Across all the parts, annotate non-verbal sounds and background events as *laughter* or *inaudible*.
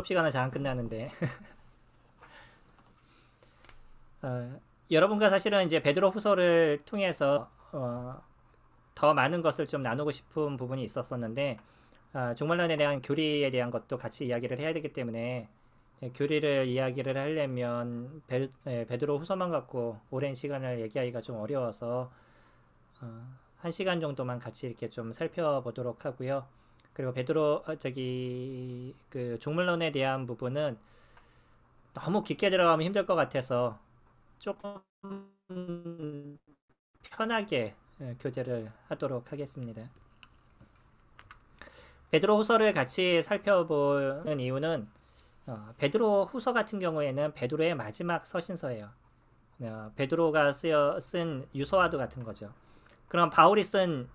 수업 시간을 잘 안 끝나는데. *laughs* 어, 여러분과 사실은 이제 베드로 후서를 통해서 어, 더 많은 것을 좀 나누고 싶은 부분이 있었었는데 어, 아, 종말론에 대한 교리에 대한 것도 같이 이야기를 해야 되기 때문에 교리를 이야기를 하려면 베, 예, 베드로 후서만 갖고 오랜 시간을 얘기하기가 좀 어려워서 어, 한 시간 정도만 같이 이렇게 좀 살펴보도록 하고요. 그리고 베드로 어, 저기 그종물론에 대한 부분은 너무 깊게 들어가면 힘들 것 같아서 조금 편하게 예, 교재를 하도록 하겠습니다. 베드로 후서를 같이 살펴보는 이유는 어, 베드로 후서 같은 경우에는 베드로의 마지막 서신서예요. 어, 베드로가 쓰여 쓴 유서와도 같은 거죠. 그럼 바울이 쓴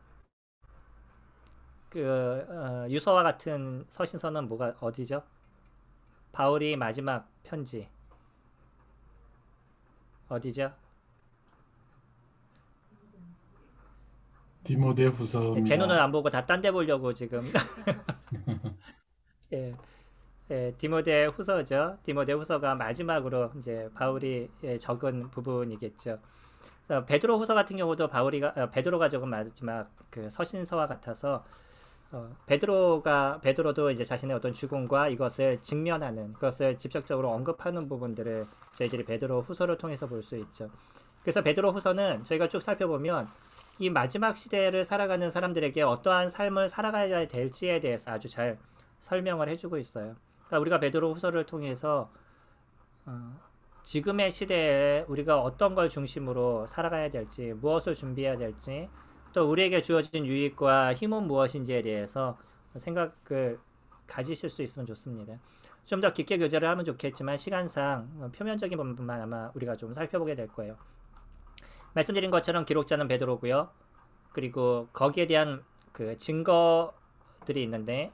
그 어, 유서와 같은 서신서는 뭐가 어디죠? 바울이 마지막 편지 어디죠? 디모데 예, 후서. 제 눈은 안 보고 다 딴 데 보려고 지금. *laughs* 예, 예, 디모데 후서죠. 디모데 후서가 마지막으로 이제 바울이 예, 적은 부분이겠죠. 어, 베드로 후서 같은 경우도 바울이가 어, 베드로가 적은 마지막 그 서신서와 같아서 어, 베드로가 베드로도 이제 자신의 어떤 죽음과 이것을 직면하는 그것을 직접적으로 언급하는 부분들을 저희들이 베드로 후서를 통해서 볼 수 있죠. 그래서 베드로 후서는 저희가 쭉 살펴보면 이 마지막 시대를 살아가는 사람들에게 어떠한 삶을 살아가야 될지에 대해서 아주 잘 설명을 해주고 있어요. 그러니까 우리가 베드로 후서를 통해서 어, 지금의 시대에 우리가 어떤 걸 중심으로 살아가야 될지, 무엇을 준비해야 될지, 또 우리에게 주어진 유익과 힘은 무엇인지에 대해서 생각을 가지실 수 있으면 좋습니다. 좀 더 깊게 교제를 하면 좋겠지만 시간상 어, 표면적인 부분만 아마 우리가 좀 살펴보게 될 거예요. 말씀드린 것처럼 기록자는 베드로고요. 그리고 거기에 대한 그 증거들이 있는데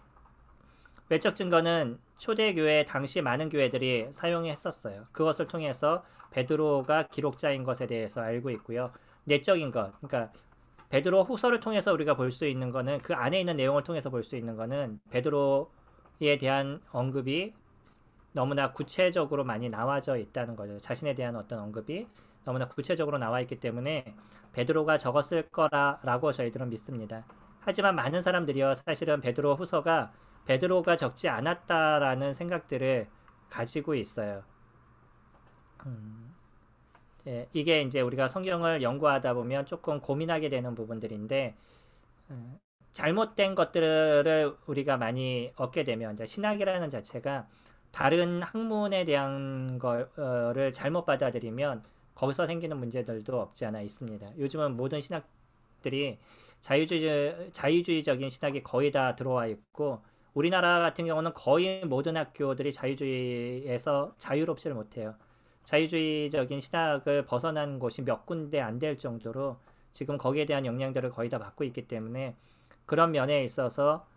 외적 증거는 초대교회 당시 많은 교회들이 사용했었어요. 그것을 통해서 베드로가 기록자인 것에 대해서 알고 있고요. 내적인 것, 그러니까 베드로 후서를 통해서 우리가 볼 수 있는 거는 그 안에 있는 내용을 통해서 볼 수 있는 거는 베드로에 대한 언급이 너무나 구체적으로 많이 나와져 있다는 거죠. 자신에 대한 어떤 언급이 너무나 구체적으로 나와 있기 때문에 베드로가 적었을 거라라고 저희들은 믿습니다. 하지만 많은 사람들이요 사실은 베드로 후서가 베드로가 적지 않았다라는 생각들을 가지고 있어요. 음. 예, 이게 이제 우리가 성경을 연구하다 보면 조금 고민하게 되는 부분들인데 음, 잘못된 것들을 우리가 많이 얻게 되면 이제 신학이라는 자체가 다른 학문에 대한 거를 잘못 받아들이면 거기서 생기는 문제들도 없지 않아 있습니다. 요즘은 모든 신학들이 자유주의, 자유주의적인 신학이 거의 다 들어와 있고 우리나라 같은 경우는 거의 모든 학교들이 자유주의에서 자유롭지를 못해요. 자유주의적인 신학을 벗어난 곳이 몇 군데 안 될 정도로 지금 거기에 대한 영향들을 거의 다 받고 있기 때문에 그런 면에 있어서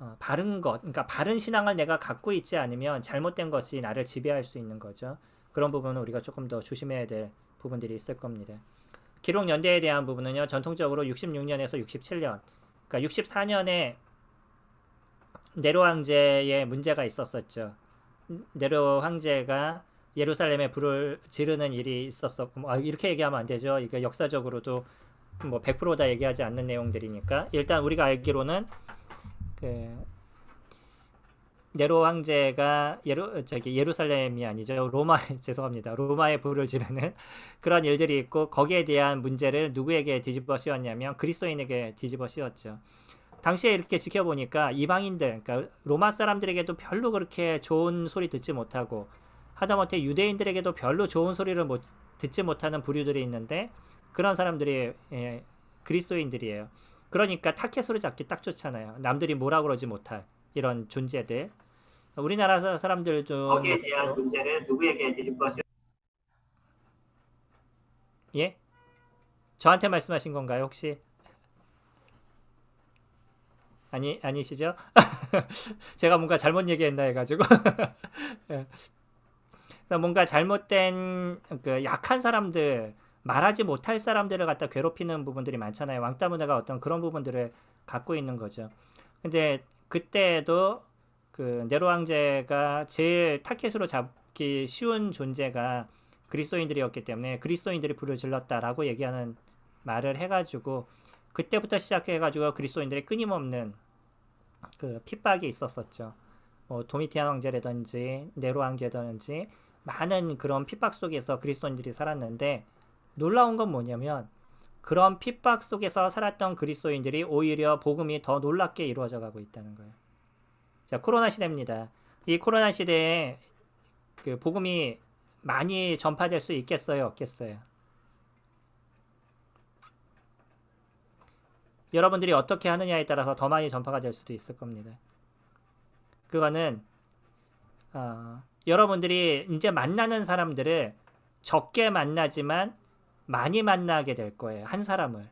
어, 바른 것, 그러니까 바른 신앙을 내가 갖고 있지 않으면 잘못된 것이 나를 지배할 수 있는 거죠. 그런 부분은 우리가 조금 더 조심해야 될 부분들이 있을 겁니다. 기록 연대에 대한 부분은요, 전통적으로 66년에서 67년, 그러니까 64년에 네로 황제의 문제가 있었었죠. 음, 네로 황제가 예루살렘에 불을 지르는 일이 있었어. 뭐 아, 이렇게 얘기하면 안 되죠. 이게 역사적으로도 뭐 100%다 얘기하지 않는 내용들이니까 일단 우리가 알기로는 그 네로 황제가 예루 저기 예루살렘이 아니죠 로마 *laughs* 죄송합니다 로마에 불을 지르는 *laughs* 그런 일들이 있고 거기에 대한 문제를 누구에게 뒤집어 씌웠냐면 그리스도인에게 뒤집어 씌웠죠. 당시에 이렇게 지켜보니까 이방인들, 그러니까 로마 사람들에게도 별로 그렇게 좋은 소리 듣지 못하고 하다못해 유대인들에게도 별로 좋은 소리를 못, 듣지 못하는 부류들이 있는데 그런 사람들이 예, 그리스도인들이에요. 그러니까 타켓 소리 잡기 딱 좋잖아요. 남들이 뭐라 그러지 못할 이런 존재들. 우리나라 사람들 좀 거기에 대한 문제를 누구에게 드릴 것이 예? 저한테 말씀하신 건가요, 혹시? 아니 아니시죠? *laughs* 제가 뭔가 잘못 얘기했나 해가지고. *laughs* 예. 그러니까 뭔가 잘못된 그 약한 사람들 말하지 못할 사람들을 갖다 괴롭히는 부분들이 많잖아요. 왕따 문화가 어떤 그런 부분들을 갖고 있는 거죠. 근데 그때도 그 네로 황제가 제일 타켓으로 잡기 쉬운 존재가 그리스도인들이었기 때문에 그리스도인들이 불을 질렀다라고 얘기하는 말을 해가지고 그때부터 시작해가지고 그리스도인들의 끊임없는 그 핍박이 있었었죠. 뭐 도미티안 황제라든지 네로 황제라든지 많은 그런 핍박 속에서 그리스도인들이 살았는데 놀라운 건 뭐냐면 그런 핍박 속에서 살았던 그리스도인들이 오히려 복음이 더 놀랍게 이루어져 가고 있다는 거예요. 자, 코로나 시대입니다. 이 코로나 시대에 그 복음이 많이 전파될 수 있겠어요, 없겠어요? 여러분들이 어떻게 하느냐에 따라서 더 많이 전파가 될 수도 있을 겁니다. 그거는 어, 여러분들이 이제 만나는 사람들을 적게 만나지만 많이 만나게 될 거예요. 한 사람을.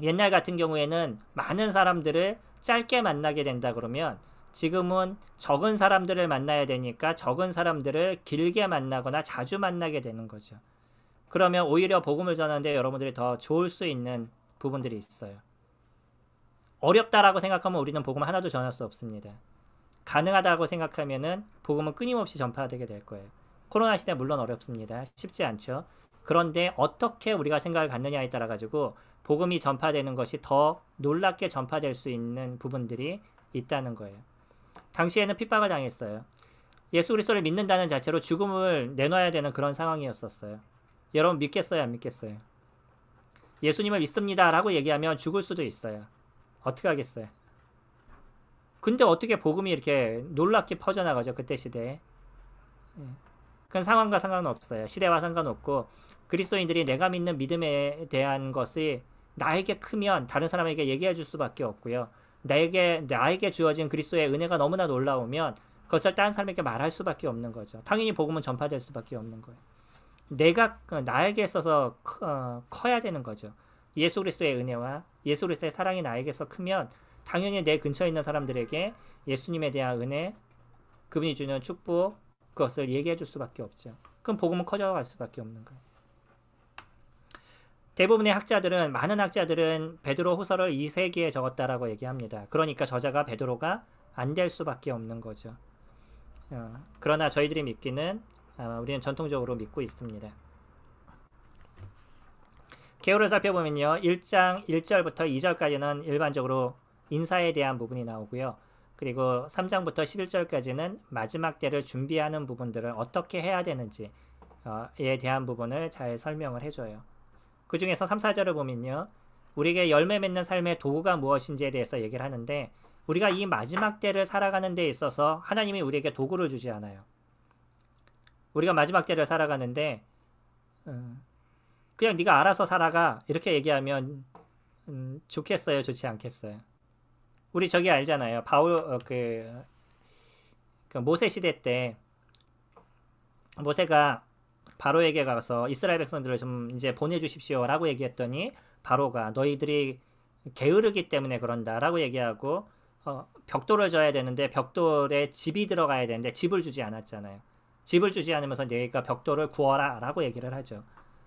옛날 같은 경우에는 많은 사람들을 짧게 만나게 된다 그러면 지금은 적은 사람들을 만나야 되니까 적은 사람들을 길게 만나거나 자주 만나게 되는 거죠. 그러면 오히려 복음을 전하는데 여러분들이 더 좋을 수 있는 부분들이 있어요. 어렵다라고 생각하면 우리는 복음 하나도 전할 수 없습니다. 가능하다고 생각하면은 복음은 끊임없이 전파되게 될 거예요. 코로나 시대 물론 어렵습니다. 쉽지 않죠. 그런데 어떻게 우리가 생각을 갖느냐에 따라 가지고 복음이 전파되는 것이 더 놀랍게 전파될 수 있는 부분들이 있다는 거예요. 당시에는 핍박을 당했어요. 예수 그리스도를 믿는다는 자체로 죽음을 내놔야 되는 그런 상황이었었어요. 여러분 믿겠어요, 안 믿겠어요? 예수님을 믿습니다라고 얘기하면 죽을 수도 있어요. 어떻게 하겠어요? 근데 어떻게 복음이 이렇게 놀랍게 퍼져나가죠 그때 시대에 예. 그건 상황과 상관없어요 시대와 상관없고 그리스도인들이 내가 믿는 믿음에 대한 것이 나에게 크면 다른 사람에게 얘기해 줄 수밖에 없고요 나에게 나에게 주어진 그리스도의 은혜가 너무나 놀라우면 그것을 다른 사람에게 말할 수밖에 없는 거죠 당연히 복음은 전파될 수밖에 없는 거예요 내가 어, 나에게 있어서 커, 어, 커야 되는 거죠 예수 그리스도의 은혜와 예수 그리스도의 사랑이 나에게서 크면 당연히 내 근처에 있는 사람들에게 예수님에 대한 은혜, 그분이 주는 축복, 그것을 얘기해 줄 수밖에 없죠. 그럼 복음은 커져갈 수밖에 없는 거예요. 대부분의 학자들은 많은 학자들은 베드로 후서를 2세기에 적었다라고 얘기합니다. 그러니까 저자가 베드로가 안 될 수밖에 없는 거죠. 어, 그러나 저희들이 믿기는 어, 우리는 전통적으로 믿고 있습니다. 개요를 살펴보면요. 1장 1절부터 2절까지는 일반적으로 인사에 대한 부분이 나오고요. 그리고 3장부터 11절까지는 마지막 때를 준비하는 부분들을 어떻게 해야 되는지에 어, 대한 부분을 잘 설명을 해줘요. 그 중에서 3, 4절을 보면요. 우리에게 열매 맺는 삶의 도구가 무엇인지에 대해서 얘기를 하는데 우리가 이 마지막 때를 살아가는 데 있어서 하나님이 우리에게 도구를 주지 않아요. 우리가 마지막 때를 살아가는데 음, 그냥 네가 알아서 살아가 이렇게 얘기하면 음, 좋겠어요, 좋지 않겠어요. 우리 저기 알잖아요. 바울 어, 그, 그 모세 시대 때 모세가 바로에게 가서 이스라엘 백성들을 좀 이제 보내주십시오라고 얘기했더니 바로가 너희들이 게으르기 때문에 그런다라고 얘기하고 어, 벽돌을 져야 되는데 벽돌에 집이 들어가야 되는데 집을 주지 않았잖아요. 집을 주지 않으면서 너희가 벽돌을 구워라라고 얘기를 하죠.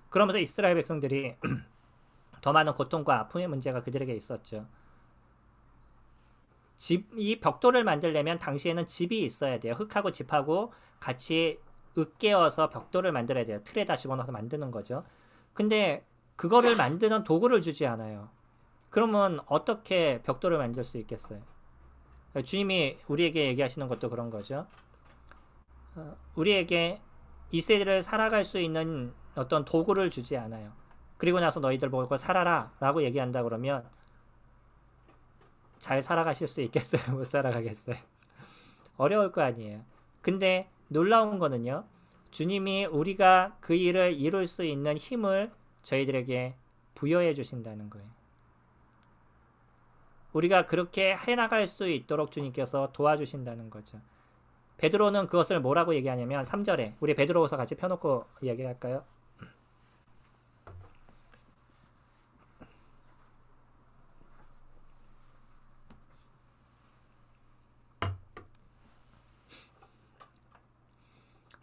그러면서 이스라엘 백성들이 *clears throat* 더 많은 고통과 아픔의 문제가 그들에게 있었죠. 집, 이 벽돌을 만들려면 당시에는 집이 있어야 돼요. 흙하고 집하고 같이 으깨어서 벽돌을 만들어야 돼요. 틀에다 집어넣어서 만드는 거죠. 근데 그거를 만드는 도구를 주지 않아요. 그러면 어떻게 벽돌을 만들 수 있겠어요? 주님이 우리에게 얘기하시는 것도 그런 거죠. 어, 우리에게 이 세대를 살아갈 수 있는 어떤 도구를 주지 않아요. 그리고 나서 너희들 보고 살아라 라고 얘기한다 그러면 잘 살아가실 수 있겠어요? *laughs* 못 살아가겠어요? 어려울 거 아니에요. 근데 놀라운 거는요. 주님이 우리가 그 일을 이룰 수 있는 힘을 저희들에게 부여해 주신다는 거예요. 우리가 그렇게 해나갈 수 있도록 주님께서 도와주신다는 거죠. 베드로는 그것을 뭐라고 얘기하냐면 3절에 우리 베드로서 같이 펴놓고 이기할까요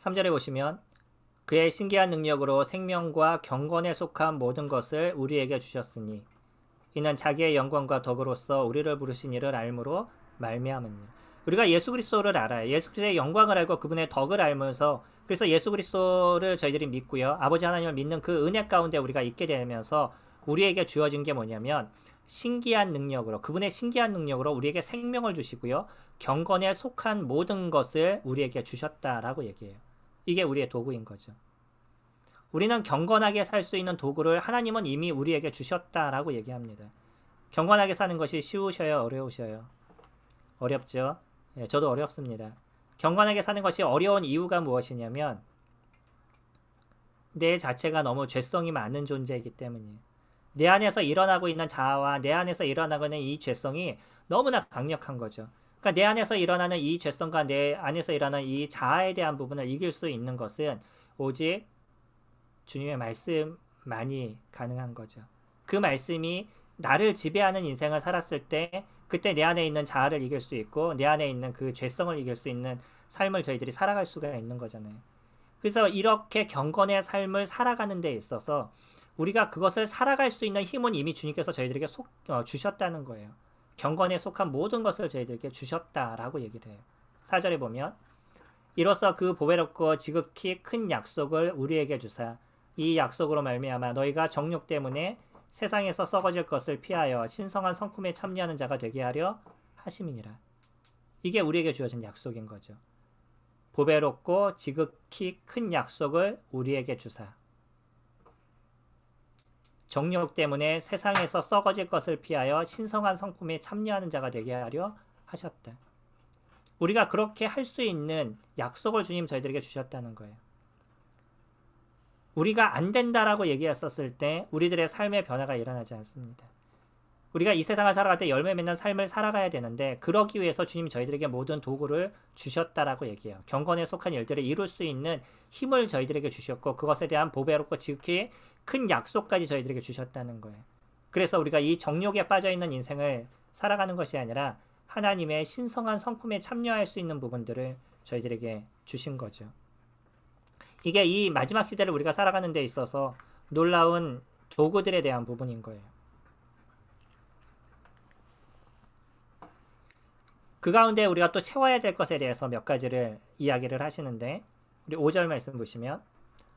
3절에 보시면 그의 신기한 능력으로 생명과 경건에 속한 모든 것을 우리에게 주셨으니 이는 자기의 영광과 덕으로서 우리를 부르신 이를 알므로 말미암은니 우리가 예수 그리스도를 알아요. 예수 그리스도의 영광을 알고 그분의 덕을 알면서 그래서 예수 그리스도를 저희들이 믿고요. 아버지 하나님을 믿는 그 은혜 가운데 우리가 있게 되면서 우리에게 주어진 게 뭐냐면 신기한 능력으로 그분의 신기한 능력으로 우리에게 생명을 주시고요. 경건에 속한 모든 것을 우리에게 주셨다라고 얘기해요. 이게 우리의 도구인 거죠. 우리는 경건하게 살 수 있는 도구를 하나님은 이미 우리에게 주셨다라고 얘기합니다. 경건하게 사는 것이 쉬우셔요, 어려우셔요? 어렵죠? 예, 저도 어렵습니다. 경건하게 사는 것이 어려운 이유가 무엇이냐면 내 자체가 너무 죄성이 많은 존재이기 때문이에요. 내 안에서 일어나고 있는 자아와 내 안에서 일어나고 있는 이 죄성이 너무나 강력한 거죠. 그러니까 내 안에서 일어나는 이 죄성과 내 안에서 일어나는 이 자아에 대한 부분을 이길 수 있는 것은 오직 주님의 말씀만이 가능한 거죠. 그 말씀이 나를 지배하는 인생을 살았을 때 그때 내 안에 있는 자아를 이길 수 있고 내 안에 있는 그 죄성을 이길 수 있는 삶을 저희들이 살아갈 수가 있는 거잖아요. 그래서 이렇게 경건의 삶을 살아가는 데 있어서 우리가 그것을 살아갈 수 있는 힘은 이미 주님께서 저희들에게 속, 어, 주셨다는 거예요. 경건에 속한 모든 것을 저희들에게 주셨다라고 얘기를 해요. 사절에 보면 이로써 그 보배롭고 지극히 큰 약속을 우리에게 주사 이 약속으로 말미암아 너희가 정욕 때문에 세상에서 썩어질 것을 피하여 신성한 성품에 참여하는 자가 되게 하려 하심이니라. 이게 우리에게 주어진 약속인 거죠. 보배롭고 지극히 큰 약속을 우리에게 주사. 정욕 때문에 세상에서 썩어질 것을 피하여 신성한 성품에 참여하는 자가 되게 하려 하셨다. 우리가 그렇게 할 수 있는 약속을 주님 저희들에게 주셨다는 거예요. 우리가 안 된다라고 얘기했었을 때 우리들의 삶의 변화가 일어나지 않습니다. 우리가 이 세상을 살아갈 때 열매 맺는 삶을 살아가야 되는데 그러기 위해서 주님 저희들에게 모든 도구를 주셨다라고 얘기해요. 경건에 속한 열들을 이룰 수 있는 힘을 저희들에게 주셨고 그것에 대한 보배롭고 지극히 큰 약속까지 저희들에게 주셨다는 거예요. 그래서 우리가 이 정욕에 빠져 있는 인생을 살아가는 것이 아니라 하나님의 신성한 성품에 참여할 수 있는 부분들을 저희들에게 주신 거죠. 이게 이 마지막 시대를 우리가 살아가는 데 있어서 놀라운 도구들에 대한 부분인 거예요. 그 가운데 우리가 또 채워야 될 것에 대해서 몇 가지를 이야기를 하시는데 우리 5절 말씀 보시면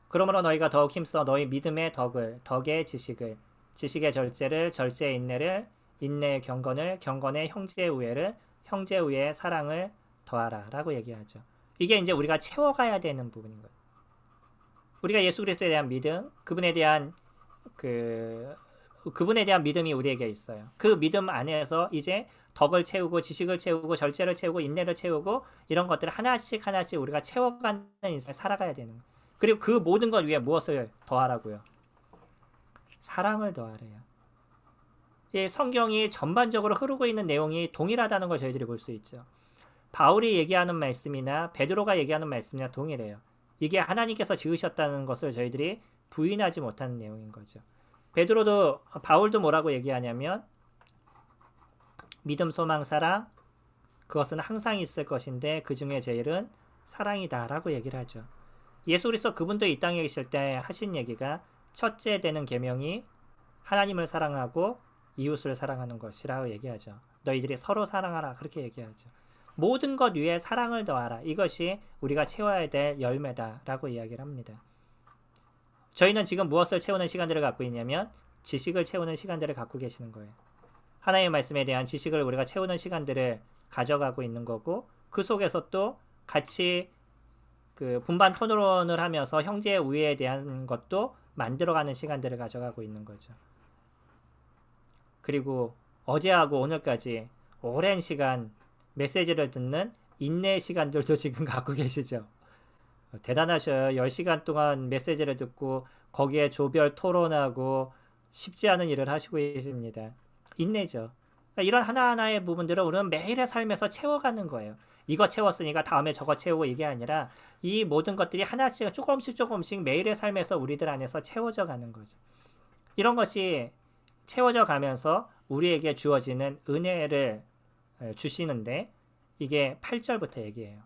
그러므로 너희가 더욱 힘써 너희 믿음의 덕을, 덕의 지식을, 지식의 절제를, 절제의 인내를, 인내의 경건을, 경건의 형제의 우애를, 형제의 우애의 사랑을 더하라 라고 얘기하죠. 이게 이제 우리가 채워가야 되는 부분인 거예요. 우리가 예수 그리스도에 대한 믿음, 그분에 대한 그 그분에 대한 믿음이 우리에게 있어요. 그 믿음 안에서 이제 덕을 채우고 지식을 채우고 절제를 채우고 인내를 채우고 이런 것들을 하나씩 하나씩 우리가 채워가는 인생을 살아가야 되는 거예요. 그리고 그 모든 것 위에 무엇을 더하라고요? 사랑을 더하래요. 예, 성경이 전반적으로 흐르고 있는 내용이 동일하다는 걸 저희들이 볼 수 있죠. 바울이 얘기하는 말씀이나 베드로가 얘기하는 말씀이나 동일해요. 이게 하나님께서 지으셨다는 것을 저희들이 부인하지 못하는 내용인 거죠. 베드로도 바울도 뭐라고 얘기하냐면 믿음, 소망, 사랑 그것은 항상 있을 것인데 그 중에 제일은 사랑이다라고 얘기를 하죠. 예수리스 그분도 이 땅에 계실 때 하신 얘기가 첫째 되는 계명이 하나님을 사랑하고 이웃을 사랑하는 것이라고 얘기하죠. 너희들이 서로 사랑하라 그렇게 얘기하죠. 모든 것 위에 사랑을 더하라. 이것이 우리가 채워야 될 열매다라고 이야기를 합니다. 저희는 지금 무엇을 채우는 시간들을 갖고 있냐면 지식을 채우는 시간들을 갖고 계시는 거예요. 하나님의 말씀에 대한 지식을 우리가 채우는 시간들을 가져가고 있는 거고 그 속에서 또 같이 그 분반 토론을 하면서 형제 우애에 대한 것도 만들어가는 시간들을 가져가고 있는 거죠. 그리고 어제하고 오늘까지 오랜 시간 메시지를 듣는 인내 시간들도 *laughs* 지금 갖고 계시죠. 대단하셔요. 10시간 동안 메시지를 듣고 거기에 조별 토론하고 쉽지 않은 일을 하시고 계십니다. 인내죠. 그러니까 이런 하나하나의 부분들을 우리는 매일의 삶에서 채워가는 거예요. 이거 채웠으니까 다음에 저거 채우고 이게 아니라 이 모든 것들이 하나씩 조금씩 조금씩 매일의 삶에서 우리들 안에서 채워져 가는 거죠. 이런 것이 채워져 가면서 우리에게 주어지는 은혜를 주시는데 이게 8절부터 얘기해요.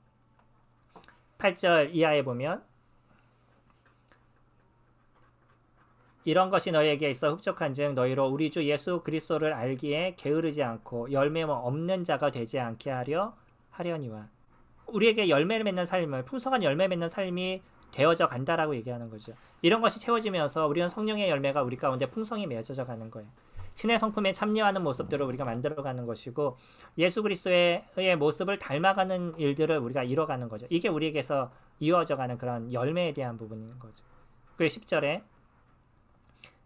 8절 이하에 보면 이런 것이 너희에게 있어 흡족한즉 너희로 우리 주 예수 그리스도를 알기에 게으르지 않고 열매 없는 자가 되지 않게 하려 하려니와 우리에게 열매를 맺는 삶을 풍성한 열매 맺는 삶이 되어져 간다라고 얘기하는 거죠. 이런 것이 채워지면서 우리는 성령의 열매가 우리 가운데 풍성히 맺어져 가는 거예요. 신의 성품에 참여하는 모습들을 우리가 만들어가는 것이고 예수 그리스도의 모습을 닮아가는 일들을 우리가 이뤄가는 거죠. 이게 우리에게서 이어져가는 그런 열매에 대한 부분인 거죠. 그 10절에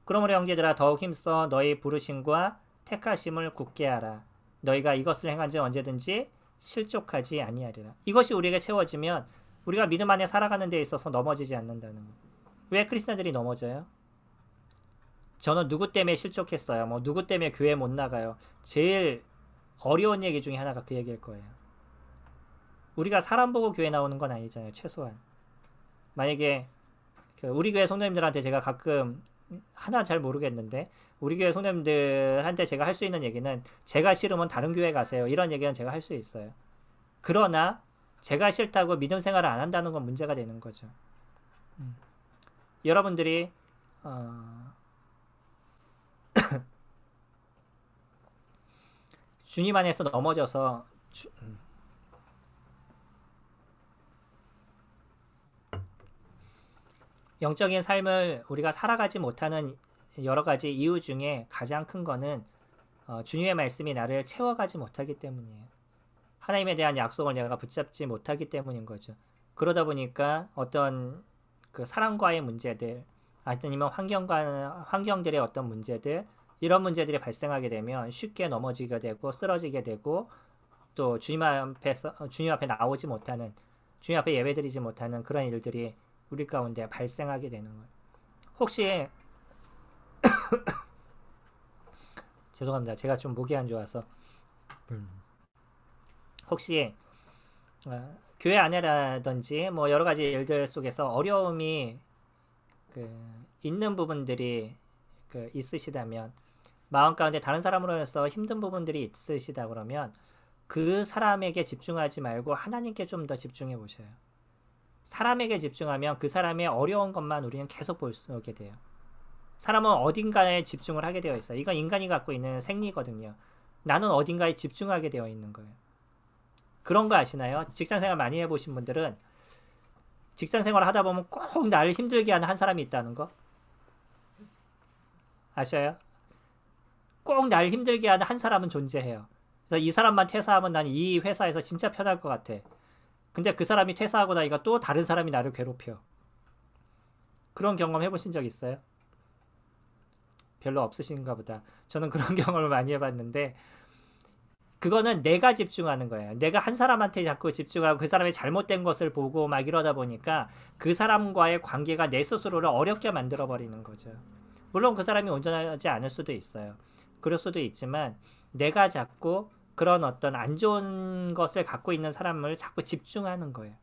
그러므로 형제들아 더욱 힘써 너희 부르심과 택하심을 굳게 하라. 너희가 이것을 행한 지 언제든지 실족하지 아니하리라. 이것이 우리에게 채워지면 우리가 믿음 안에 살아가는 데 있어서 넘어지지 않는다는 거. 왜 크리스천들이 넘어져요? 저는 누구 때문에 실족했어요. 뭐 누구 때문에 교회 못 나가요. 제일 어려운 얘기 중에 하나가 그 얘기일 거예요. 우리가 사람 보고 교회 나오는 건 아니잖아요. 최소한 만약에 그 우리 교회 성도님들한테 제가 가끔 하나 잘 모르겠는데 우리 교회 손님들한테 제가 할 수 있는 얘기는 제가 싫으면 다른 교회 가세요. 이런 얘기는 제가 할 수 있어요. 그러나 제가 싫다고 믿음 생활을 안 한다는 건 문제가 되는 거죠. 음. 여러분들이 어... *coughs* 주님 안에서 넘어져서 주... 음. 영적인 삶을 우리가 살아가지 못하는 여러 가지 이유 중에 가장 큰 거는 어, 주님의 말씀이 나를 채워가지 못하기 때문이에요. 하나님에 대한 약속을 내가 붙잡지 못하기 때문인 거죠. 그러다 보니까 어떤 그 사람과의 문제들, 아니면 환경과 환경들의 어떤 문제들 이런 문제들이 발생하게 되면 쉽게 넘어지게 되고 쓰러지게 되고 또 주님 앞에서 주님 앞에 나오지 못하는 주님 앞에 예배드리지 못하는 그런 일들이 우리 가운데 발생하게 되는 거예요. 혹시 *coughs* 죄송합니다. 제가 좀 목이 안 좋아서. 음. 혹시 어, 교회 안에라든지 뭐 여러 가지 일들 속에서 어려움이 그 있는 부분들이 그 있으시다면 마음 가운데 다른 사람으로서 힘든 부분들이 있으시다 그러면 그 사람에게 집중하지 말고 하나님께 좀 더 집중해 보셔요. 사람에게 집중하면 그 사람의 어려운 것만 우리는 계속 볼 수 있게 돼요. 사람은 어딘가에 집중을 하게 되어 있어요. 이건 인간이 갖고 있는 생리거든요. 나는 어딘가에 집중하게 되어 있는 거예요. 그런 거 아시나요? 직장 생활 많이 해보신 분들은 직장 생활 하다 보면 꼭 나를 힘들게 하는 한 사람이 있다는 거 아셔요? 꼭 나를 힘들게 하는 한 사람은 존재해요. 그래서 이 사람만 퇴사하면 난 이 회사에서 진짜 편할 것 같아. 근데 그 사람이 퇴사하고 나니까 또 다른 사람이 나를 괴롭혀. 그런 경험 해보신 적 있어요? 별로 없으신가 보다. 저는 그런 *laughs* 경험을 많이 해봤는데 그거는 내가 집중하는 거예요. 내가 한 사람한테 자꾸 집중하고 그 사람의 잘못된 것을 보고 막 이러다 보니까 그 사람과의 관계가 내 스스로를 어렵게 만들어 버리는 거죠. 물론 그 사람이 온전하지 않을 수도 있어요. 그럴 수도 있지만 내가 자꾸 그런 어떤 안 좋은 것을 갖고 있는 사람을 자꾸 집중하는 거예요.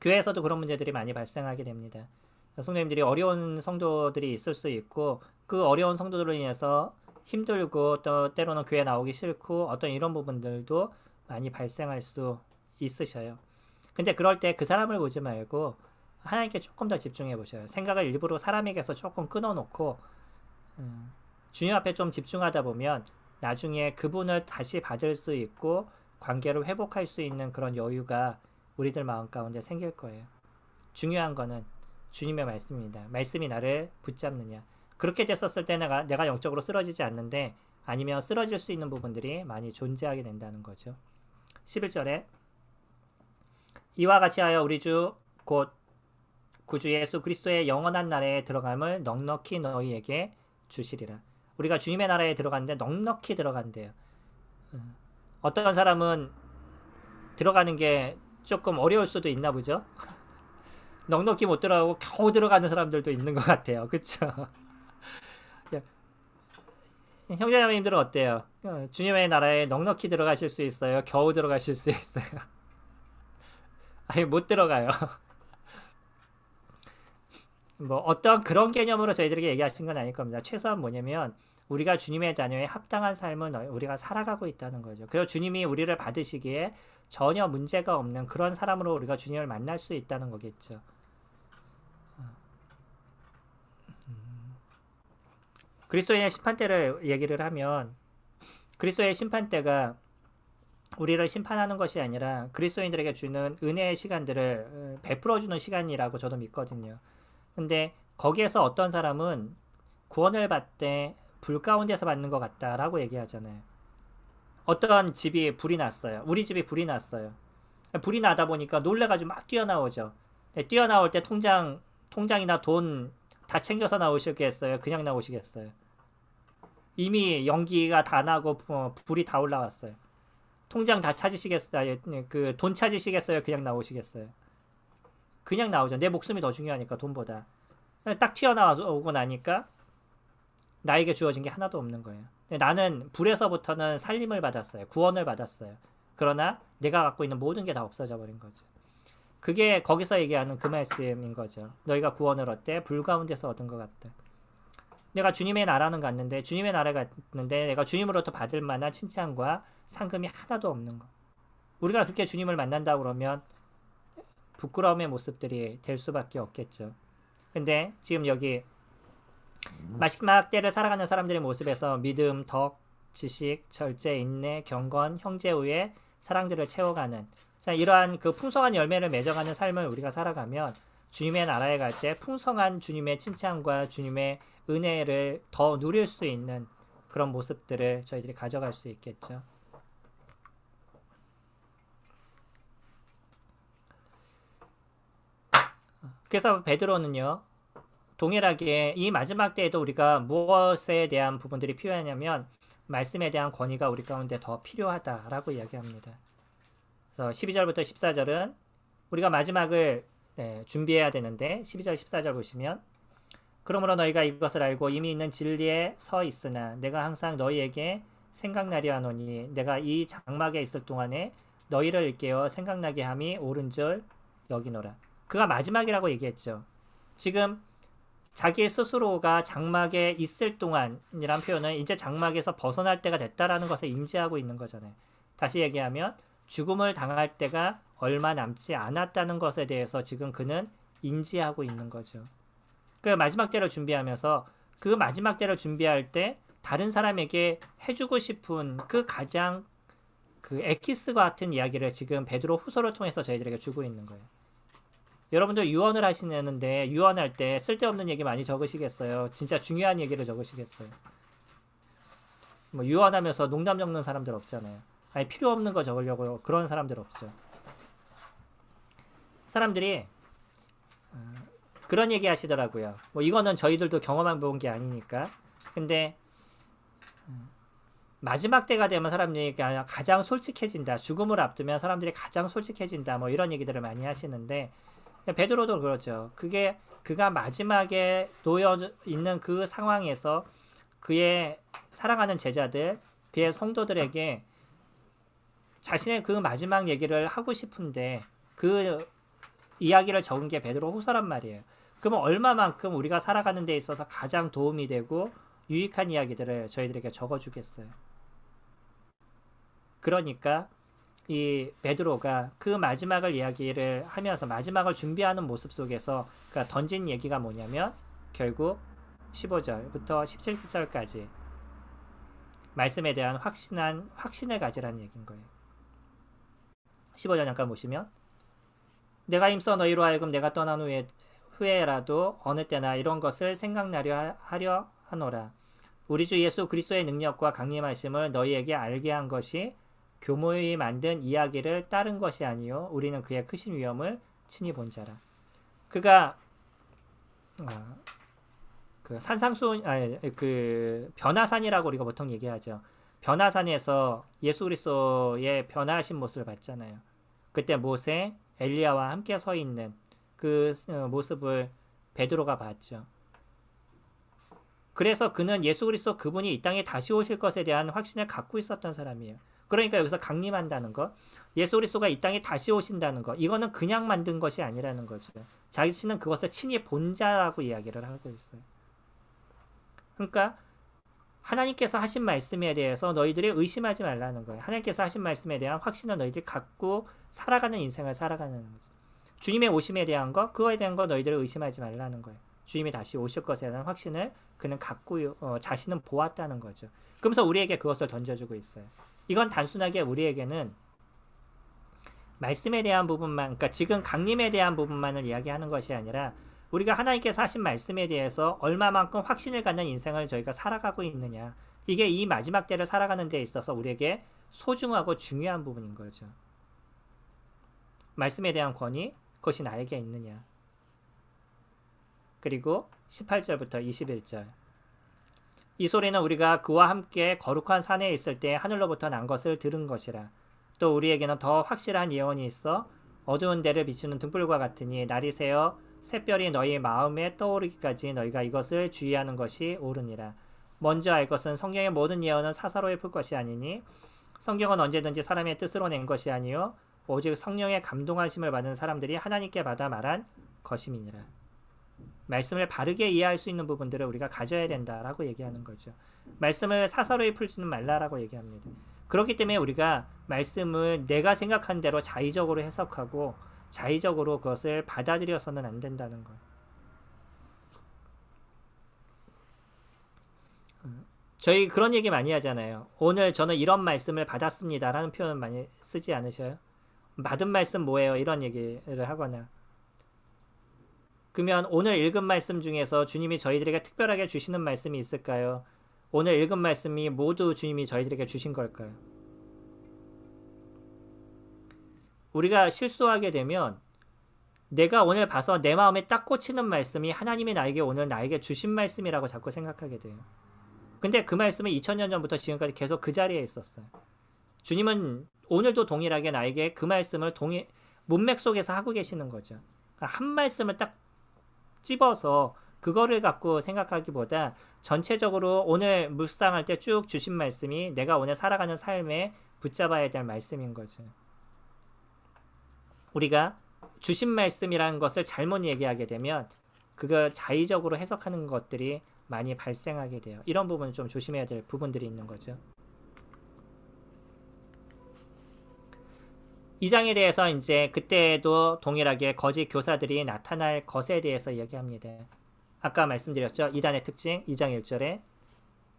교회에서도 그런 문제들이 많이 발생하게 됩니다. 성도님들이 어려운 성도들이 있을 수 있고 그 어려운 성도들로 인해서 힘들고 또 때로는 교회 나오기 싫고 어떤 이런 부분들도 많이 발생할 수 있으셔요. 근데 그럴 때 그 사람을 보지 말고 하나님께 조금 더 집중해 보셔요. 생각을 일부러 사람에게서 조금 끊어놓고 음, 주님 앞에 좀 집중하다 보면 나중에 그분을 다시 받을 수 있고 관계를 회복할 수 있는 그런 여유가 우리들 마음 가운데 생길 거예요. 중요한 거는 주님의 말씀입니다. 말씀이 나를 붙잡느냐. 그렇게 됐었을 때 내가, 내가 영적으로 쓰러지지 않는데 아니면 쓰러질 수 있는 부분들이 많이 존재하게 된다는 거죠. 11절에 이와 같이 하여 우리 주 곧 구주 예수 그리스도의 영원한 나라에 들어감을 넉넉히 너희에게 주시리라. 우리가 주님의 나라에 들어갔는데 넉넉히 들어간대요. 어, 어떤 사람은 들어가는 게 조금 어려울 수도 있나 보죠. 넉넉히 못 들어가고 겨우 들어가는 사람들도 있는 것 같아요. *laughs* 그쵸? 네. 형제자매님들은 어때요? 어, 주님의 나라에 넉넉히 들어가실 수 있어요? 겨우 들어가실 수 있어요? *laughs* 아니, 못 들어가요. *laughs* 뭐, 어떤 그런 개념으로 저희들에게 얘기하신 건 아닐 겁니다. 최소한 뭐냐면, 우리가 주님의 자녀에 합당한 삶을 우리가 살아가고 있다는 거죠. 그래서 주님이 우리를 받으시기에 전혀 문제가 없는 그런 사람으로 우리가 주님을 만날 수 있다는 거겠죠. 그리스도의 심판대를 얘기를 하면 그리스도의 심판대가 우리를 심판하는 것이 아니라 그리스도인들에게 주는 은혜의 시간들을 어, 베풀어 주는 시간이라고 저도 믿거든요. 근데 거기에서 어떤 사람은 구원을 받되 불 가운데서 받는 것 같다라고 얘기하잖아요. 어떤 집이 불이 났어요. 우리 집이 불이 났어요. 불이 나다 보니까 놀래가지고 막 뛰어나오죠. 네, 뛰어나올 때 통장 통장이나 돈 다 챙겨서 나오시겠어요? 그냥 나오시겠어요? 이미 연기가 다 나고 어, 불이 다 올라왔어요. 통장 다 찾으시겠어요? 네, 그돈 찾으시겠어요? 그냥 나오시겠어요? 그냥 나오죠. 내 목숨이 더 중요하니까 돈보다. 딱 튀어나오고 와서 나니까 나에게 주어진 게 하나도 없는 거예요. 나는 불에서부터는 살림을 받았어요. 구원을 받았어요. 그러나 내가 갖고 있는 모든 게 다 없어져 버린 거죠. 그게 거기서 얘기하는 그 말씀인 거죠. 너희가 구원을 얻되 불 가운데서 얻은 것 같다. 내가 주님의 나라는 갔는데 주님의 나라 갔는데 내가 주님으로부터 받을 만한 칭찬과 상금이 하나도 없는 것. 우리가 그렇게 주님을 만난다 그러면 부끄러움의 모습들이 될 수밖에 없겠죠. 근데 지금 여기 마지막 때를 살아가는 사람들의 모습에서 믿음, 덕, 지식, 절제, 인내, 경건, 형제우애, 사랑들을 채워가는 자, 이러한 그 풍성한 열매를 맺어가는 삶을 우리가 살아가면 주님의 나라에 갈 때 풍성한 주님의 칭찬과 주님의 은혜를 더 누릴 수 있는 그런 모습들을 저희들이 가져갈 수 있겠죠. 그래서 베드로는요. 동일하게 이 마지막 때에도 우리가 무엇에 대한 부분들이 필요하냐면 말씀에 대한 권위가 우리 가운데 더 필요하다라고 이야기합니다. 그래서 12절부터 14절은 우리가 마지막을 네, 준비해야 되는데 12절 14절 보시면 그러므로 너희가 이것을 알고 이미 있는 진리에 서 있으나 내가 항상 너희에게 생각나려 하노니 내가 이 장막에 있을 동안에 너희를 일깨워 생각나게 함이 옳은 줄 여기노라. 그가 마지막이라고 얘기했죠. 지금 자기 스스로가 장막에 있을 동안이란 표현은 이제 장막에서 벗어날 때가 됐다라는 것을 인지하고 있는 거잖아요. 다시 얘기하면 죽음을 당할 때가 얼마 남지 않았다는 것에 대해서 지금 그는 인지하고 있는 거죠. 그 마지막 때를 준비하면서 그 마지막 때를 준비할 때 다른 사람에게 해주고 싶은 그 가장 그 에키스 같은 이야기를 지금 베드로 후서를 통해서 저희들에게 주고 있는 거예요. 여러분들 유언을 하시는데 유언할 때 쓸데없는 얘기 많이 적으시겠어요. 진짜 중요한 얘기를 적으시겠어요. 뭐 유언하면서 농담 적는 사람들 없잖아요. 아니 필요 없는 거 적으려고 그런 사람들 없죠. 사람들이 어, 그런 얘기 하시더라고요. 뭐 이거는 저희들도 경험한 본게 아니니까. 근데 어, 마지막 때가 되면 사람들이 가장 솔직해진다. 죽음을 앞두면 사람들이 가장 솔직해진다. 뭐 이런 얘기들을 많이 하시는데 베드로도 그렇죠. 그게 그가 마지막에 놓여 있는 그 상황에서 그의 사랑하는 제자들, 그의 성도들에게 자신의 그 마지막 얘기를 하고 싶은데 그 이야기를 적은 게 베드로 후서란 말이에요. 그러 얼마만큼 우리가 살아가는 데 있어서 가장 도움이 되고 유익한 이야기들을 저희들에게 적어주겠어요. 그러니까 이 베드로가 그 마지막을 이야기를 하면서 마지막을 준비하는 모습 속에서 그러니까 던진 얘기가 뭐냐면 결국 15절부터 17절까지 말씀에 대한 확신한 확신을 가지라는 얘기인 거예요. 15절 잠깐 보시면 내가 힘써 너희로 하여금 내가 떠난 후에 후에라도 어느 때나 이런 것을 생각나려 하려 하노라. 우리 주 예수 그리스도의 능력과 강림하심을 너희에게 알게 한 것이 교모의 만든 이야기를 따른 것이 아니요 우리는 그의 크신 위험을 친히 본 자라. 그가 아, 그 산상수 아그 변화산이라고 우리가 보통 얘기하죠. 변화산에서 예수 그리스도의 변화하신 모습을 봤잖아요. 그때 모세 엘리야와 함께 서 있는 그 어, 모습을 베드로가 봤죠. 그래서 그는 예수 그리스도 그분이 이 땅에 다시 오실 것에 대한 확신을 갖고 있었던 사람이에요. 그러니까 여기서 강림한다는 것, 예수 그리스도가 이 땅에 다시 오신다는 것, 이거는 그냥 만든 것이 아니라는 거죠. 자신은 기 그것을 친히 본자라고 이야기를 하고 있어요. 그러니까 하나님께서 하신 말씀에 대해서 너희들이 의심하지 말라는 거예요. 하나님께서 하신 말씀에 대한 확신을 너희들이 갖고 살아가는 인생을 살아가는 거죠. 주님의 오심에 대한 거, 그거에 대한 거 너희들을 의심하지 말라는 거예요. 주님이 다시 오실 것에 대한 확신을 그는 갖고 어, 자신은 보았다는 거죠. 그러면서 우리에게 그것을 던져주고 있어요. 이건 단순하게 우리에게는 말씀에 대한 부분만, 그러니까 지금 강림에 대한 부분만을 이야기하는 것이 아니라 우리가 하나님께서 하신 말씀에 대해서 얼마만큼 확신을 갖는 인생을 저희가 살아가고 있느냐. 이게 이 마지막 때를 살아가는 데 있어서 우리에게 소중하고 중요한 부분인 거죠. 말씀에 대한 권위, 그것이 나에게 있느냐. 그리고 18절부터 21절. 이 소리는 우리가 그와 함께 거룩한 산에 있을 때 하늘로부터 난 것을 들은 것이라. 또 우리에게는 더 확실한 예언이 있어 어두운 데를 비추는 등불과 같으니 날이 새어 새별이 너희 마음에 떠오르기까지 너희가 이것을 주의하는 것이 옳으니라. 먼저 알 것은 성경의 모든 예언은 사사로이 풀 것이 아니니 성경은 언제든지 사람의 뜻으로 낸 것이 아니요 오직 성령의 감동하심을 받은 사람들이 하나님께 받아 말한 것임이니라. 말씀을 바르게 이해할 수 있는 부분들을 우리가 가져야 된다라고 얘기하는 거죠. 말씀을 사사로이 풀지는 말라라고 얘기합니다. 그렇기 때문에 우리가 말씀을 내가 생각한 대로 자의적으로 해석하고 자의적으로 그것을 받아들여서는 안 된다는 거예요. 어, 저희 그런 얘기 많이 하잖아요. 오늘 저는 이런 말씀을 받았습니다라는 표현 많이 쓰지 않으셔요? 받은 말씀 뭐예요? 이런 얘기를 하거나. 그러면 오늘 읽은 말씀 중에서 주님이 저희들에게 특별하게 주시는 말씀이 있을까요? 오늘 읽은 말씀이 모두 주님이 저희들에게 주신 걸까요? 우리가 실수하게 되면 내가 오늘 봐서 내 마음에 딱 꽂히는 말씀이 하나님이 나에게 오늘 나에게 주신 말씀이라고 자꾸 생각하게 돼요. 근데 그 말씀이 2000년 전부터 지금까지 계속 그 자리에 있었어요. 주님은 오늘도 동일하게 나에게 그 말씀을 동일 문맥 속에서 하고 계시는 거죠. 그러니까 한 말씀을 딱 집어서 그거를 갖고 생각하기보다 전체적으로 오늘 물상할때 쭉 주신 말씀이 내가 오늘 살아가는 삶에 붙잡아야 될 말씀인 거죠. 우리가 주신 말씀이라는 것을 잘못 얘기하게 되면 그거 자의적으로 해석하는 것들이 많이 발생하게 돼요. 이런 부분 을좀 조심해야 될 부분들이 있는 거죠. 이 장에 대해서 이제 그때도 동일하게 거짓 교사들이 나타날 것에 대해서 얘기합니다 아까 말씀드렸죠. 이단의 특징 2장 1절에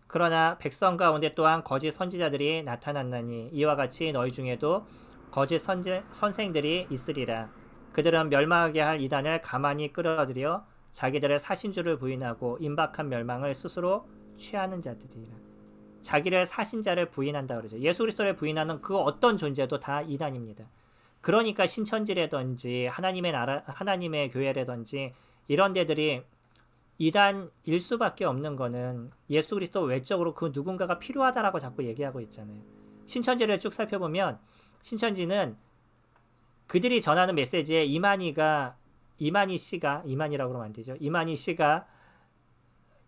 그러나 백성 가운데 또한 거짓 선지자들이 나타났나니 이와 같이 너희 중에도 거짓 선제, 선생들이 있으리라. 그들은 멸망하게 할 이단을 가만히 끌어들여 자기들의 사신주를 부인하고 임박한 멸망을 스스로 취하는 자들이라. 자기를 사신자를 부인한다 그러죠. 예수 그리스도를 부인하는 그 어떤 존재도 다 이단입니다. 그러니까 신천지라든지 하나님의 나라 하나님의 교회라든지 이런 데들이 이단일 수밖에 없는 거는 예수 그리스도 외적으로 그 누군가가 필요하다라고 자꾸 얘기하고 있잖아요. 신천지를 쭉 살펴보면 신천지는 그들이 전하는 메시지에 이만희가 이만희 씨가 이만희라고 그러면 안 되죠. 이만희 씨가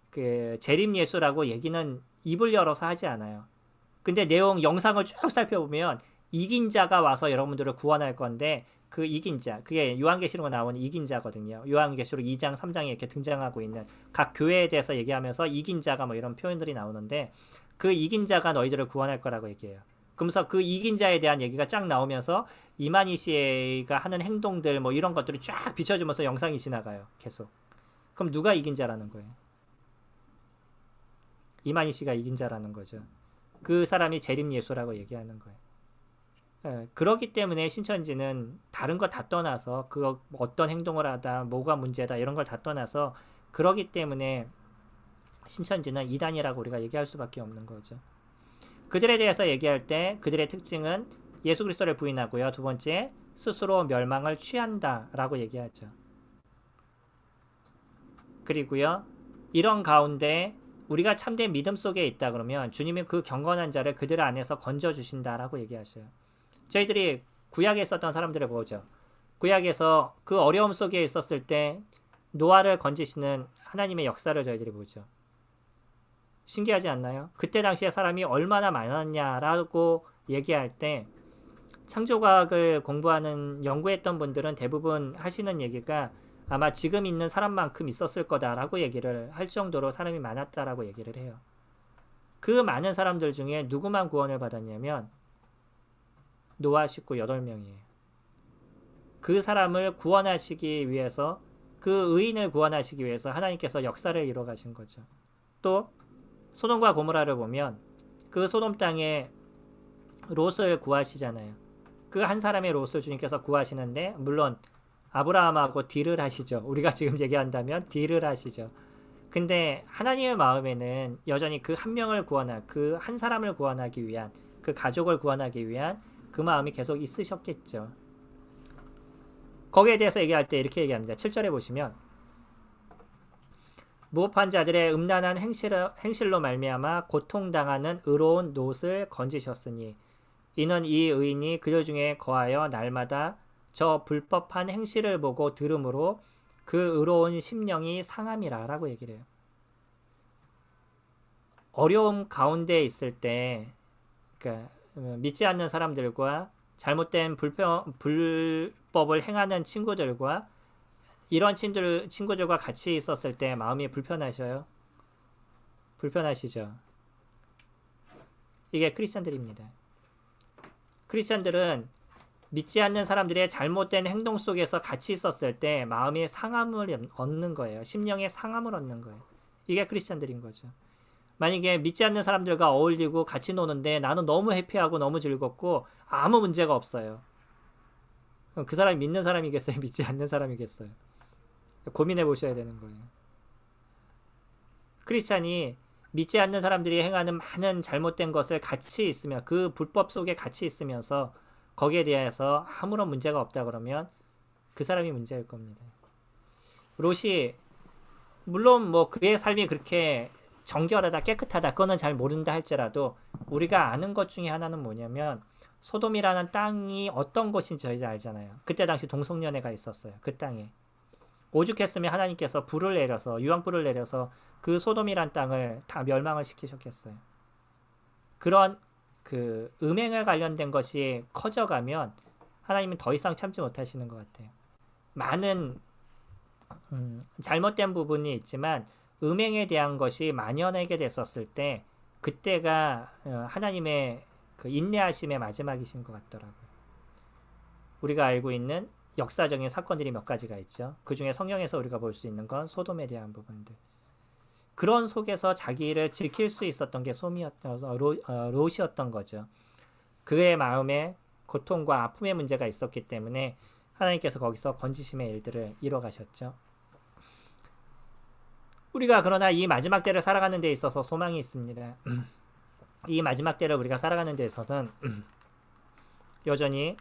그 재림 예수라고 얘기는 입을 열어서 하지 않아요. 근데 내용 영상을 쭉 살펴보면 이긴 자가 와서 여러분들을 구원할 건데 그 이긴 자 그게 요한계시록에 나오는 이긴 자거든요. 요한계시록 2장 3장에 이렇게 등장하고 있는 각 교회에 대해서 얘기하면서 이긴 자가 뭐 이런 표현들이 나오는데 그 이긴 자가 너희들을 구원할 거라고 얘기해요. 그러면서 그 이긴 자에 대한 얘기가 쫙 나오면서 이만희 씨가 하는 행동들 뭐 이런 것들이 쫙 비춰지면서 영상이 지나가요. 계속. 그럼 누가 이긴 자라는 거예요? 이만희 씨가 이긴 자라는 거죠. 그 사람이 재림 예수라고 얘기하는 거예요. 예, 그렇기 때문에 신천지는 다른 거 다 떠나서 그 어떤 행동을 하다 뭐가 문제다 이런 걸 다 떠나서 그러기 때문에 신천지는 이단이라고 우리가 얘기할 수밖에 없는 거죠. 그들에 대해서 얘기할 때 그들의 특징은 예수 그리스도를 부인하고요. 두 번째, 스스로 멸망을 취한다라고 얘기하죠. 그리고요. 이런 가운데 우리가 참된 믿음 속에 있다 그러면 주님이 그 경건한 자를 그들 안에서 건져 주신다라고 얘기하셔요. 저희들이 구약에 있었던 사람들을 보죠. 구약에서 그 어려움 속에 있었을 때 노아를 건지시는 하나님의 역사를 저희들이 보죠. 신기하지 않나요? 그때 당시에 사람이 얼마나 많았냐라고 얘기할 때 창조과학을 공부하는 연구했던 분들은 대부분 하시는 얘기가 아마 지금 있는 사람만큼 있었을 거다라고 얘기를 할 정도로 사람이 많았다라고 얘기를 해요. 그 많은 사람들 중에 누구만 구원을 받았냐면 노아 식구 8명이에요. 그 사람을 구원하시기 위해서 그 의인을 구원하시기 위해서 하나님께서 역사를 이뤄 가신 거죠. 또 소돔과 고모라를 보면 그 소돔 땅에 롯을 구하시잖아요. 그 한 사람의 롯을 주님께서 구하시는데 물론 아브라함하고 딜을 하시죠. 우리가 지금 얘기한다면 딜을 하시죠. 근데 하나님의 마음에는 여전히 그 한 명을 구원하, 그한 사람을 구원하기 위한, 그 가족을 구원하기 위한 그 마음이 계속 있으셨겠죠. 거기에 대해서 얘기할 때 이렇게 얘기합니다. 7절에 보시면 무법한 자들의 음란한 행실로, 행실로 말미암아 고통당하는 의로운 노을 건지셨으니 이는 이 의인이 그들 중에 거하여 날마다 저 불법한 행실을 보고 들음으로 그 의로운 심령이 상함이라라고 얘기를 해요. 어려움 가운데 있을 때 그러니까 믿지 않는 사람들과 잘못된 불평, 불법을 행하는 친구들과 이런 친들, 친구들과 같이 있었을 때 마음이 불편하셔요? 불편하시죠? 이게 크리스천들입니다크리스천들은 믿지 않는 사람들의 잘못된 행동 속에서 같이 있었을 때 마음의 상함을 얻는 거예요. 심령의 상함을 얻는 거예요. 이게 크리스천들인 거죠. 만약에 믿지 않는 사람들과 어울리고 같이 노는데 나는 너무 해피하고 너무 즐겁고 아무 문제가 없어요. 그 사람이 믿는 사람이겠어요? *laughs* 믿지 않는 사람이겠어요? 고민해 보셔야 되는 거예요. 크리스찬이 믿지 않는 사람들이 행하는 많은 잘못된 것을 같이 있으며 그 불법 속에 같이 있으면서 거기에 대해서 아무런 문제가 없다 그러면 그 사람이 문제일 겁니다. 롯이 물론 뭐 그의 삶이 그렇게 정결하다 깨끗하다 그거는 잘 모른다 할지라도 우리가 아는 것 중에 하나는 뭐냐면 소돔이라는 땅이 어떤 곳인지 저희가 알잖아요. 그때 당시 동성연애가 있었어요. 그 땅에. 오죽했으면 하나님께서 불을 내려서 유황불을 내려서 그 소돔이란 땅을 다 멸망을 시키셨겠어요. 그런 그 음행에 관련된 것이 커져가면 하나님은 더 이상 참지 못하시는 것 같아요. 많은 음, 잘못된 부분이 있지만 음행에 대한 것이 만연하게 됐었을 때 그때가 어, 하나님의 그 인내하심의 마지막이신 것 같더라고요. 우리가 알고 있는 역사적인 사건들이 몇 가지가 있죠. 그 중에 성경에서 우리가 볼 수 있는 건 소돔에 대한 부분들. 그런 속에서 자기를 지킬 수 있었던 게 솜이었던 로, 어, 롯이었던 거죠. 그의 마음에 고통과 아픔의 문제가 있었기 때문에 하나님께서 거기서 건지심의 일들을 이뤄가셨죠. 우리가 그러나 이 마지막 때를 살아가는 데 있어서 소망이 있습니다. *clears throat* 이 마지막 때를 우리가 살아가는 데 있어서는 *clears throat* 여전히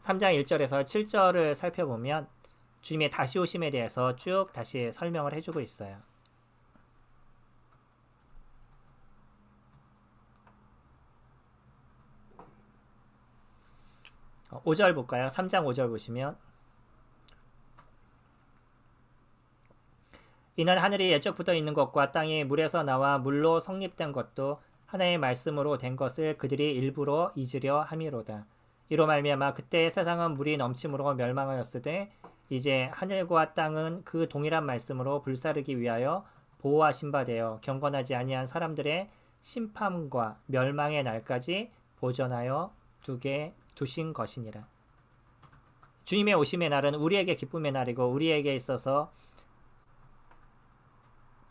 3장 1절에서 7절을 살펴보면 주님의 다시 오심에 대해서 쭉 다시 설명을 해주고 있어요. 5절 볼까요? 3장 5절 보시면 이는 하늘이 예적부터 있는 것과 땅이 물에서 나와 물로 성립된 것도 하나의 말씀으로 된 것을 그들이 일부러 잊으려 함이로다. 이로 말미암아 그때 세상은 물이 넘침으로 멸망하였으되 이제 하늘과 땅은 그 동일한 말씀으로 불사르기 위하여 보호하신 바 되어 경건하지 아니한 사람들의 심판과 멸망의 날까지 보전하여 두게 두신 것이니라. 주님의 오심의 날은 우리에게 기쁨의 날이고 우리에게 있어서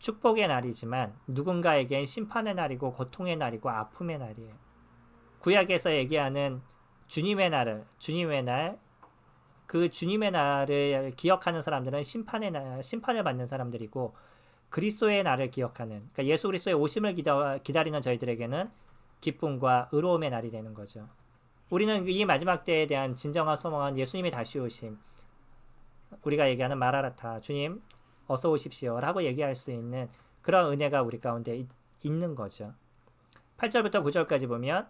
축복의 날이지만 누군가에겐 심판의 날이고 고통의 날이고 아픔의 날이에요. 구약에서 얘기하는 주님의 날을 주님의 날 그 주님의 날을 기억하는 사람들은 심판의 날 심판을 받는 사람들이고 그리스도의 날을 기억하는 그러니까 예수 그리스도의 오심을 기다, 기다리는 저희들에게는 기쁨과 의로움의 날이 되는 거죠. 우리는 이 마지막 때에 대한 진정한 소망은 예수님이 다시 오심. 우리가 얘기하는 마라라타 주님 어서 오십시오라고 얘기할 수 있는 그런 은혜가 우리 가운데 있는 거죠. 8절부터 9절까지 보면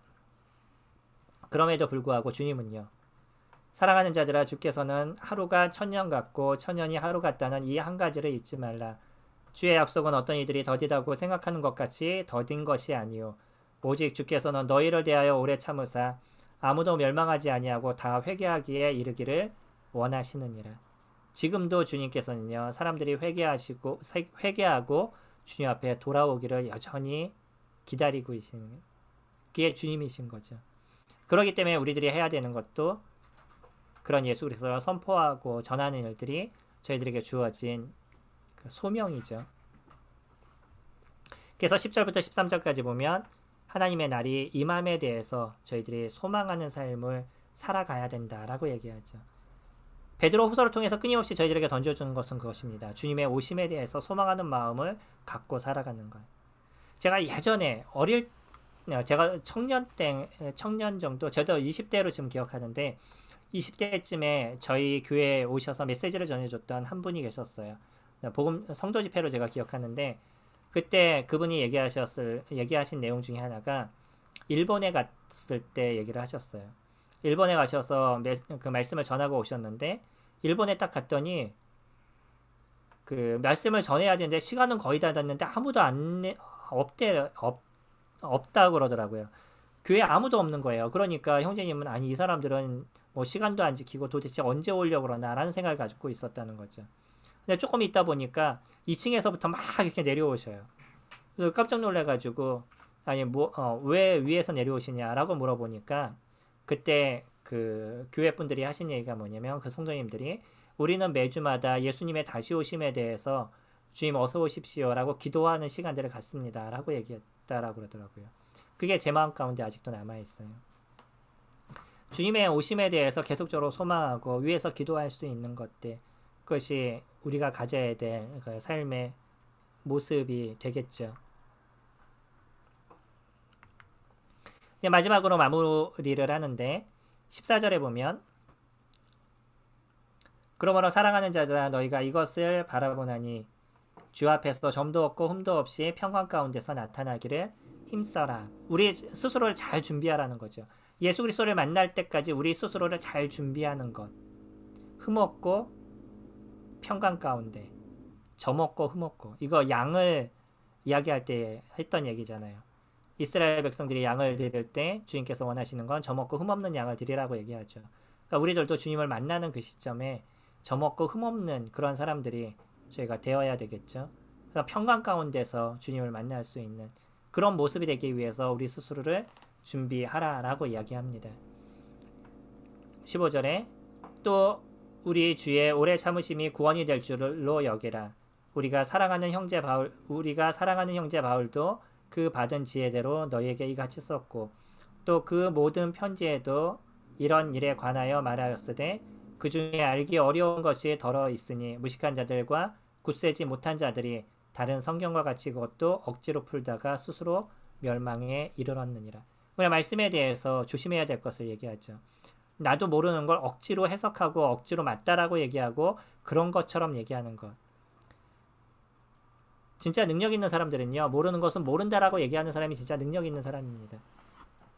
그럼에도 불구하고 주님은요. 사랑하는 자들아 주께서는 하루가 천년 같고 천년이 하루 같다는 이 한 가지를 잊지 말라. 주의 약속은 어떤 이들이 더디다고 생각하는 것 같이 더딘 것이 아니오 오직 주께서는 너희를 대하여 오래 참으사 아무도 멸망하지 아니하고 다 회개하기에 이르기를 원하시느니라. 지금도 주님께서는요. 사람들이 회개하시고 회개하고 주님 앞에 돌아오기를 여전히 기다리고 계신 그게 주님이신 거죠. 그러기 때문에 우리들이 해야 되는 것도 그런 예수 그리스도를 선포하고 전하는 일들이 저희들에게 주어진 그 소명이죠. 그래서 10절부터 13절까지 보면 하나님의 날이 임함에 대해서 저희들이 소망하는 삶을 살아가야 된다라고 얘기하죠. 베드로 후서를 통해서 끊임없이 저희들에게 던져주는 것은 그것입니다. 주님의 오심에 대해서 소망하는 마음을 갖고 살아가는 것. 제가 예전에 어릴 때 네, 제가 청년 때 청년 정도 저도 20대로 지금 기억하는데 20대쯤에 저희 교회에 오셔서 메시지를 전해줬던 한 분이 계셨어요. 네, 복음 성도 집회로 제가 기억하는데 그때 그분이 얘기하셨을 얘기하신 내용 중에 하나가 일본에 갔을 때 얘기를 하셨어요. 일본에 가셔서 그 말씀을 전하고 오셨는데 일본에 딱 갔더니 그 말씀을 전해야 되는데 시간은 거의 다 됐는데 아무도 안 없대 없 없다 그러더라고요. 교회 아무도 없는 거예요. 그러니까 형제님은 아니 이 사람들은 뭐 시간도 안 지키고 도대체 언제 오려고 그러나라는 생각을 가지고 있었다는 거죠. 근데 조금 있다 보니까 2층에서부터 막 이렇게 내려오셔요. 그래서 깜짝 놀래가지고 아니 뭐왜 어, 위에서 내려오시냐라고 물어보니까 그때 그 교회 분들이 하신 얘기가 뭐냐면 그 성도님들이 우리는 매주마다 예수님의 다시 오심에 대해서 주님 어서 오십시오라고 기도하는 시간들을 갖습니다라고 얘기했. 있다라고 그러더라고요. 그게 제 마음 가운데 아직도 남아있어요. 주님의 오심에 대해서 계속적으로 소망하고 위에서 기도할 수 있는 것들, 그것이 우리가 가져야 될그 삶의 모습이 되겠죠. 네, 마지막으로 마무리를 하는데 14절에 보면 그러므로 사랑하는 자들아 너희가 이것을 바라보나니 주 앞에서 도 점도 없고 흠도 없이 평강 가운데서 나타나기를 힘써라. 우리 스스로를 잘 준비하라는 거죠. 예수 그리스도를 만날 때까지 우리 스스로를 잘 준비하는 것. 흠없고 평강 가운데 점없고 흠없고 이거 양을 이야기할 때 했던 얘기잖아요. 이스라엘 백성들이 양을 드릴 때 주님께서 원하시는 건 점없고 흠없는 양을 드리라고 얘기하죠. 그러니까 우리들도 주님을 만나는 그 시점에 점없고 흠없는 그런 사람들이 저희가 되어야 되겠죠. 그래서 평강 가운데서 주님을 만날 수 있는 그런 모습이 되기 위해서 우리 스스로를 준비하라라고 이야기합니다. 15절에 또 우리 주의 오래 참으심이 구원이 될 줄로 여기라. 우리가 사랑하는 형제 바울 우리가 사랑하는 형제 바울도 그 받은 지혜대로 너희에게 이같이 썼고 또 그 모든 편지에도 이런 일에 관하여 말하였으되 그 중에 알기 어려운 것이 더러 있으니 무식한 자들과 굳세지 못한 자들이 다른 성경과 같이 그것도 억지로 풀다가 스스로 멸망에 이르렀느니라. 우리 말씀에 대해서 조심해야 될 것을 얘기하죠. 나도 모르는 걸 억지로 해석하고 억지로 맞다라고 얘기하고 그런 것처럼 얘기하는 것. 진짜 능력 있는 사람들은요, 모르는 것은 모른다라고 얘기하는 사람이 진짜 능력 있는 사람입니다.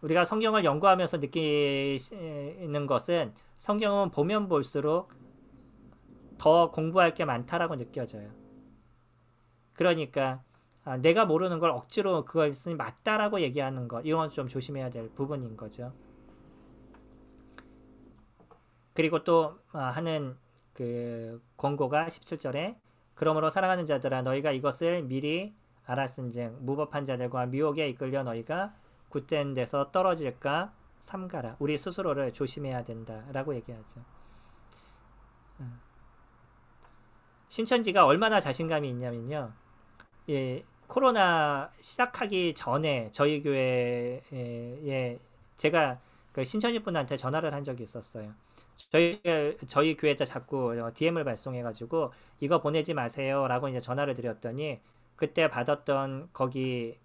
우리가 성경을 연구하면서 느끼는 것은 성경은 보면 볼수록 더 공부할 게 많다라고 느껴져요. 그러니까 아, 내가 모르는 걸 억지로 그것이 맞다라고 얘기하는 것 이건 좀 조심해야 될 부분인 거죠. 그리고 또 아, 하는 그 권고가 17절에 그러므로 사랑하는 자들아 너희가 이것을 미리 알았은즉 무법한 자들과 미혹에 이끌려 너희가 굳된 데서 떨어질까 삼가라. 우리 스스로를 조심해야 된다라고 얘기하죠. 어. 신천지가 얼마나 자신감이 있냐면요. 예, 코로나 시작하기 전에 저희 교회에 제가 그 신천지 분한테 전화를 한 적이 있었어요. 저희 저희 교회에다 자꾸 DM을 발송해가지고 이거 보내지 마세요라고 이제 전화를 드렸더니 그때 받았던 거기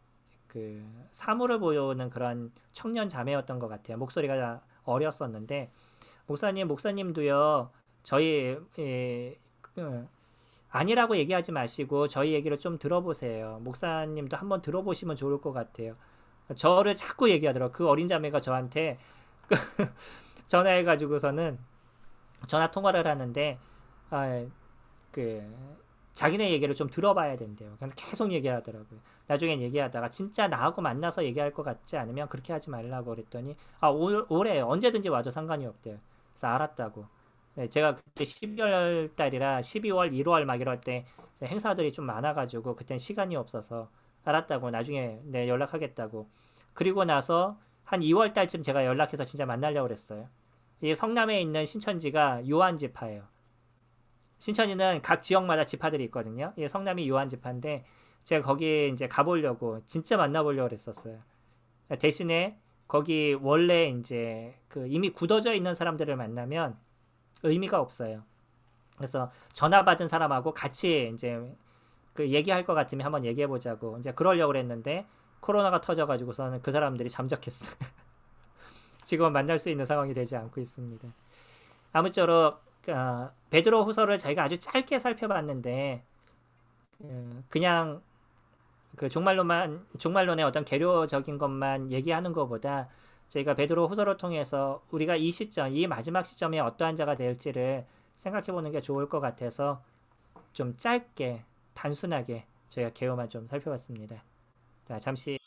그 사물을 보여오는 그런 청년 자매였던 것 같아요. 목소리가 어렸었는데 목사님 목사님도요 저희 예, 그, 아니라고 얘기하지 마시고 저희 얘기를 좀 들어보세요. 목사님도 한번 들어보시면 좋을 것 같아요. 저를 자꾸 얘기하더라고. 그 어린 자매가 저한테 그 *laughs* 전화해가지고서는 전화 통화를 하는데 아, 그 자기네 얘기를 좀 들어봐야 된대요. 그래서 계속 얘기하더라고요. 나중엔 얘기하다가 진짜 나하고 만나서 얘기할 것 같지 않으면 그렇게 하지 말라고 그랬더니 아 올, 해 언제든지 와도 상관이 없대요. 그래서 알았다고. 네, 제가 그때 12월 달이라 12월, 1월 막 이럴 때 행사들이 좀 많아가지고 그땐 시간이 없어서 알았다고 나중에 네, 연락하겠다고. 그리고 나서 한 2월 달쯤 제가 연락해서 진짜 만나려고 그랬어요. 이 성남에 있는 신천지가 요한지파예요. 신천지는각 지역마다 지파들이 있거든요. 예, 성남이 요한 지파인데 제가 거기에 이제 가보려고 진짜 만나보려고 했었어요. 대신에 거기 원래 이제 그 이미 굳어져 있는 사람들을 만나면 의미가 없어요. 그래서 전화 받은 사람하고 같이 이제 그 얘기할 것 같으면 한번 얘기해 보자고 이제 그러려고 그랬는데 코로나가 터져가지고서는 그 사람들이 잠적했어요. *laughs* 지금 만날 수 있는 상황이 되지 않고 있습니다. 아무쪼록 그 베드로 후서를 저희가 아주 짧게 살펴봤는데 어, 그냥 그 종말론만 종말론의 어떤 개료적인 것만 얘기하는 것보다 저희가 베드로 후서를 통해서 우리가 이 시점, 이 마지막 시점에 어떠한 자가 될지를 생각해 보는 게 좋을 것 같아서 좀 짧게 단순하게 저희가 개요만 좀 살펴봤습니다. 자, 잠시